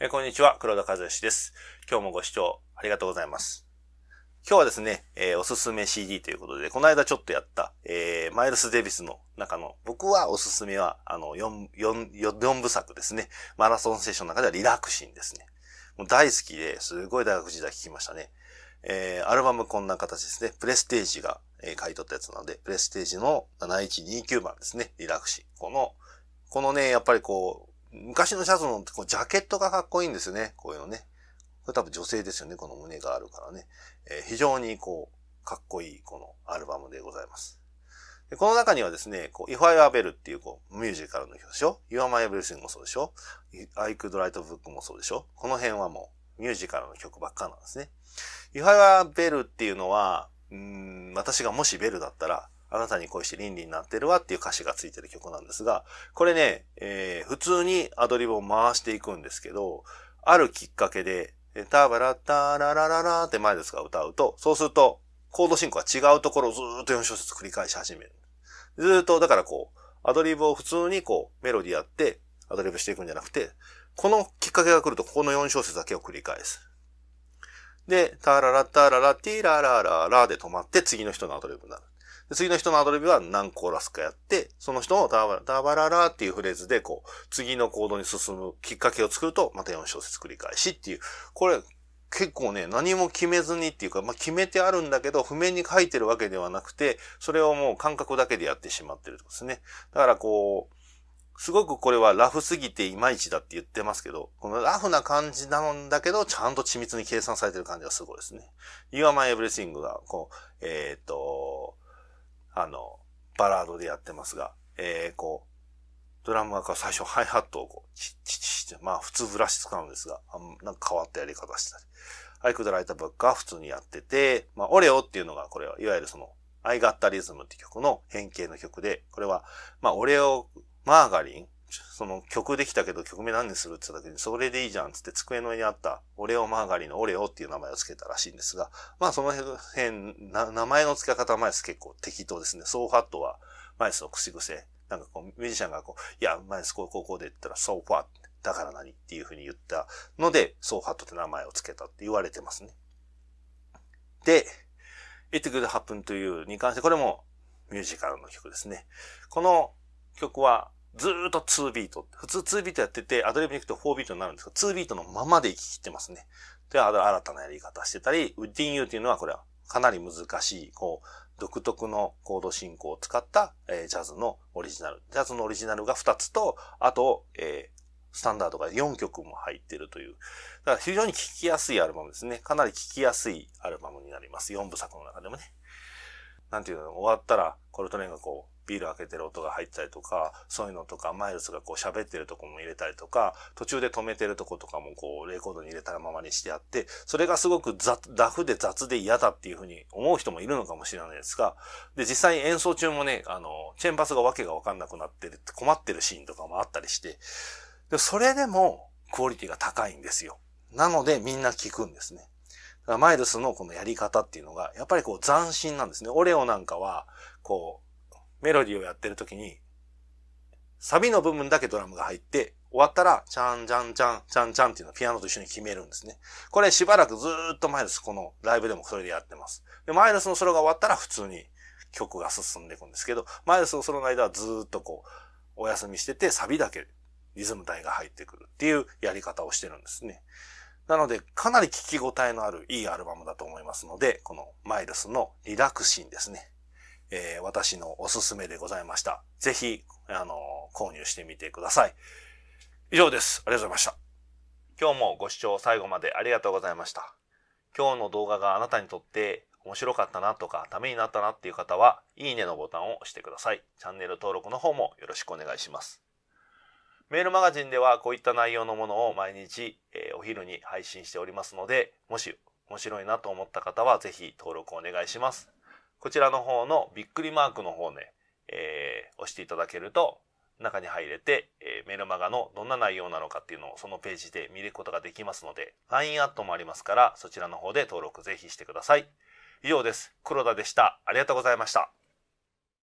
えこんにちは、黒田和義です。今日もご視聴ありがとうございます。今日はですね、えー、おすすめ CD ということで、この間ちょっとやった、えー、マイルス・デビスの中の、僕はおすすめは、あの、4、4、4部作ですね。マラソンセッションの中ではリラクシンですね。もう大好きで、すごい大学時代聞きましたね。えー、アルバムこんな形ですね。プレステージが、え買い取ったやつなので、プレステージの7129番ですね。リラクシン。この、このね、やっぱりこう、昔のシャツのこうジャケットがかっこいいんですよね。こういうのね。これ多分女性ですよね。この胸があるからね。えー、非常にこう、かっこいいこのアルバムでございます。でこの中にはですね、こう、If I w e b e l っていうこうミュージカルの表でしょ ?You Are My Everything もそうでしょ ?I Could Write a Book もそうでしょこの辺はもうミュージカルの曲ばっかなんですね。If I イア r e b e l っていうのは、うん私がもしベルだったら、あなたに恋して倫理になってるわっていう歌詞がついてる曲なんですが、これね、えー、普通にアドリブを回していくんですけど、あるきっかけで、タバラタララララって前ですが歌うと、そうすると、コード進行が違うところをずっと4小節繰り返し始める。ずっと、だからこう、アドリブを普通にこう、メロディやって、アドリブしていくんじゃなくて、このきっかけが来ると、ここの4小節だけを繰り返す。で、タララタララティララララで止まって、次の人のアドリブになる。で次の人のアドリブは何コーラスかやって、その人のダバダバララっていうフレーズで、こう、次の行動に進むきっかけを作ると、また4小節繰り返しっていう、これ、結構ね、何も決めずにっていうか、まあ、決めてあるんだけど、譜面に書いてるわけではなくて、それをもう感覚だけでやってしまってるんですね。だからこう、すごくこれはラフすぎていまいちだって言ってますけど、このラフな感じなんだけど、ちゃんと緻密に計算されてる感じがすごいですね。You are my everything が、こう、えっ、ー、と、あの、バラードでやってますが、えー、こう、ドラムが最初ハイハットをこう、チッチッチッまあ普通ブラシ使うんですが、なんか変わったやり方したり。アイクドライタバックは普通にやってて、まあオレオっていうのがこれはいわゆるその、アイガッタリズムって曲の変形の曲で、これは、まあオレオマーガリンその曲できたけど曲名何にするって言った時に、それでいいじゃんってって机の上にあったオレオマーガリンのオレオっていう名前を付けたらしいんですが、まあその辺、名前の付け方はマイス結構適当ですね。ソーファットはマイスの口癖。なんかこう、ミュージシャンがこう、いや、マイスこうこうこうで言ったらソーファット。だから何っていうふうに言ったので、ソーファットって名前を付けたって言われてますね。で、It Could Happen to You に関して、これもミュージカルの曲ですね。この曲はずーっと2ビート。普通2ビートやってて、アドリブに行くと4ビートになるんですけど、2ビートのままで行き切ってますね。で、新たなやり方してたり、ウッディンユーっていうのはこれはかなり難しい、こう、独特のコード進行を使った、えー、ジャズのオリジナル。ジャズのオリジナルが2つと、あと、えー、スタンダードが4曲も入ってるという。だから非常に聴きやすいアルバムですね。かなり聴きやすいアルバムになります。4部作の中でもね。なんていうの、終わったら、コルトレンがこう、ビール開けてる音が入ったりとか、そういうのとか、マイルスがこう喋ってるとこも入れたりとか、途中で止めてるとことかもこう、レコードに入れたままにしてあって、それがすごく雑、ダフで雑で嫌だっていうふうに思う人もいるのかもしれないですが、で、実際演奏中もね、あの、チェンバスがわけがわかんなくなってるって困ってるシーンとかもあったりして、でそれでもクオリティが高いんですよ。なのでみんな聞くんですね。マイルスのこのやり方っていうのが、やっぱりこう斬新なんですね。オレオなんかは、こう、メロディーをやってる時に、サビの部分だけドラムが入って、終わったら、チャンチャンチャン、チャンチャンっていうのをピアノと一緒に決めるんですね。これしばらくずーっとマイルスこのライブでもそれでやってます。で、マイルスのソロが終わったら普通に曲が進んでいくんですけど、マイルスのソロの間はずーっとこう、お休みしてて、サビだけリズム体が入ってくるっていうやり方をしてるんですね。なので、かなり聴き応えのあるいいアルバムだと思いますので、このマイルスのリラクシンですね。えー、私のおすすめでございました。ぜひ、あの、購入してみてください。以上です。ありがとうございました。今日もご視聴最後までありがとうございました。今日の動画があなたにとって面白かったなとかためになったなっていう方は、いいねのボタンを押してください。チャンネル登録の方もよろしくお願いします。メールマガジンではこういった内容のものを毎日、えお昼に配信しておりますので、もし面白いなと思った方はぜひ登録お願いします。こちらの方のびっくりマークの方ね、えー、押していただけると、中に入れて、えー、メルマガのどんな内容なのかっていうのをそのページで見ることができますので、LINE アットもありますから、そちらの方で登録ぜひしてください。以上です。黒田でした。ありがとうございました。